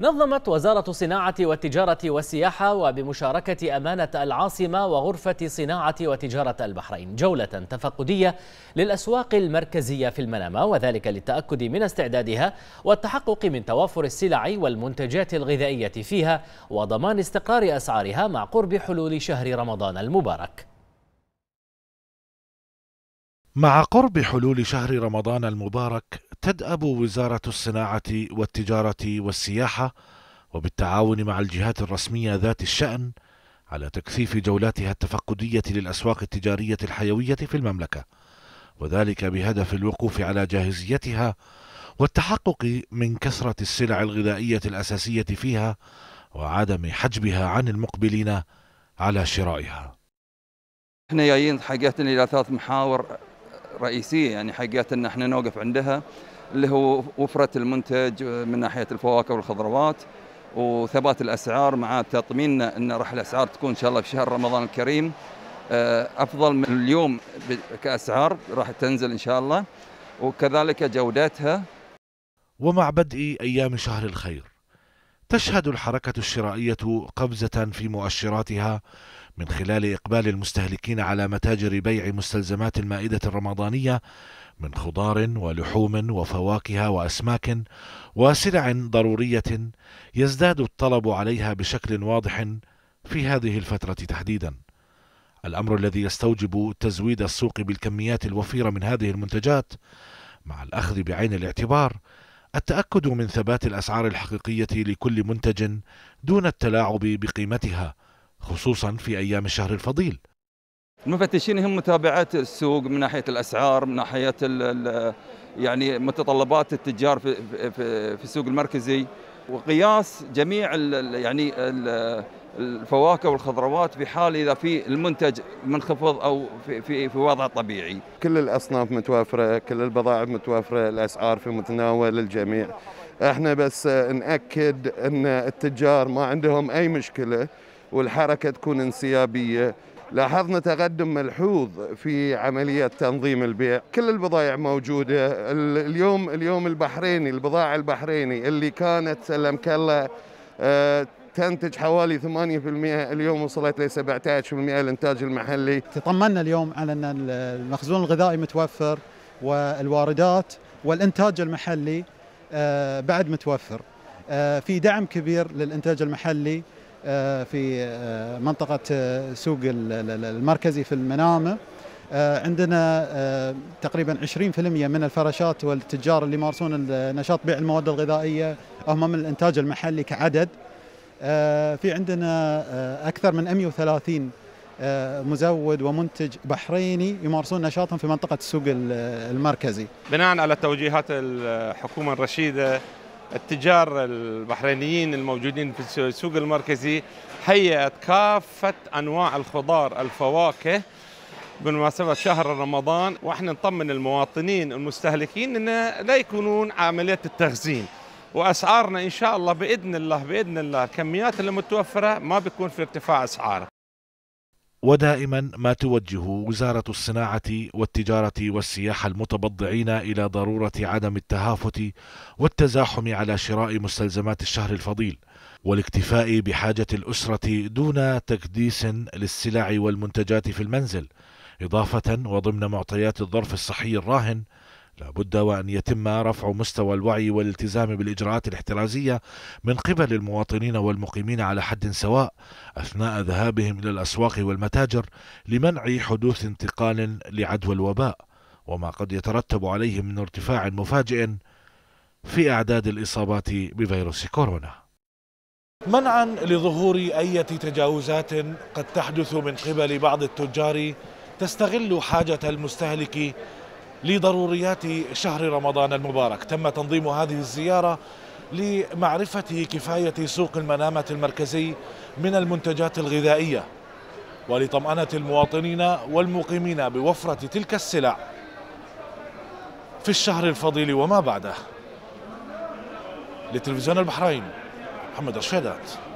نظمت وزارة الصناعة والتجارة والسياحة وبمشاركة أمانة العاصمة وغرفة صناعة وتجارة البحرين جولة تفقدية للأسواق المركزية في المنامة وذلك للتأكد من استعدادها والتحقق من توافر السلع والمنتجات الغذائية فيها وضمان استقرار أسعارها مع قرب حلول شهر رمضان المبارك مع قرب حلول شهر رمضان المبارك تدأب وزارة الصناعة والتجارة والسياحة وبالتعاون مع الجهات الرسمية ذات الشأن على تكثيف جولاتها التفقدية للأسواق التجارية الحيوية في المملكة وذلك بهدف الوقوف على جاهزيتها والتحقق من كثرة السلع الغذائية الأساسية فيها وعدم حجبها عن المقبلين على شرائها احنا جايين حقيقة الى ثلاث محاور رئيسيه يعني حقيقه ان احنا نوقف عندها اللي هو وفره المنتج من ناحيه الفواكه والخضروات وثبات الاسعار مع تطميننا ان راح الاسعار تكون ان شاء الله في شهر رمضان الكريم آه، افضل من اليوم كاسعار راح تنزل ان شاء الله وكذلك جودتها ومع بدء ايام شهر الخير تشهد الحركة الشرائية قفزة في مؤشراتها من خلال إقبال المستهلكين على متاجر بيع مستلزمات المائدة الرمضانية من خضار ولحوم وفواكه وأسماك وسلع ضرورية يزداد الطلب عليها بشكل واضح في هذه الفترة تحديدا. الأمر الذي يستوجب تزويد السوق بالكميات الوفيرة من هذه المنتجات مع الأخذ بعين الاعتبار التأكد من ثبات الأسعار الحقيقية لكل منتج دون التلاعب بقيمتها خصوصا في أيام الشهر الفضيل المفتشين هم متابعة السوق من ناحية الأسعار من ناحية يعني متطلبات التجار في, في, في السوق المركزي وقياس جميع الـ يعني الـ الفواكه والخضروات في حال اذا في المنتج منخفض او في في, في وضع طبيعي. كل الاصناف متوفره، كل البضائع متوفره، الاسعار في متناول الجميع. احنا بس ناكد ان التجار ما عندهم اي مشكله والحركه تكون انسيابيه. لاحظنا تقدم ملحوظ في عملية تنظيم البيع كل البضائع موجودة اليوم اليوم البحريني البضاعة البحريني اللي كانت سلمك الله آه، تنتج حوالي 8% اليوم وصلت ل 17% الانتاج المحلي تطمنا اليوم على ان المخزون الغذائي متوفر والواردات والانتاج المحلي آه، بعد متوفر آه، في دعم كبير للانتاج المحلي آه، في منطقة سوق المركزي في المنامة عندنا تقريبا 20% من الفراشات والتجار اللي يمارسون نشاط بيع المواد الغذائية هم من الانتاج المحلي كعدد آه، في عندنا آه، أكثر من 130 آه، مزود ومنتج بحريني يمارسون نشاطهم في منطقة السوق المركزي بناء على توجيهات الحكومة الرشيدة التجار البحرينيين الموجودين في السوق المركزي هيئت كافة أنواع الخضار الفواكه بمناسبة شهر رمضان واحنا نطمن المواطنين المستهلكين انه لا يكونون عملية التخزين واسعارنا ان شاء الله باذن الله باذن الله الكميات اللي متوفره ما بيكون في ارتفاع اسعار ودائما ما توجه وزارة الصناعة والتجارة والسياحة المتبضعين إلى ضرورة عدم التهافت والتزاحم على شراء مستلزمات الشهر الفضيل والاكتفاء بحاجة الأسرة دون تكديس للسلع والمنتجات في المنزل إضافة وضمن معطيات الظرف الصحي الراهن لابد وأن يتم رفع مستوى الوعي والالتزام بالإجراءات الاحترازية من قبل المواطنين والمقيمين على حد سواء أثناء ذهابهم إلى الأسواق والمتاجر لمنع حدوث انتقال لعدوى الوباء وما قد يترتب عليه من ارتفاع مفاجئ في أعداد الإصابات بفيروس كورونا منعا لظهور أي تجاوزات قد تحدث من قبل بعض التجار تستغل حاجة المستهلك لضروريات شهر رمضان المبارك تم تنظيم هذه الزيارة لمعرفة كفاية سوق المنامة المركزي من المنتجات الغذائية ولطمأنة المواطنين والمقيمين بوفرة تلك السلع في الشهر الفضيل وما بعده لتلفزيون البحرين محمد رشيدات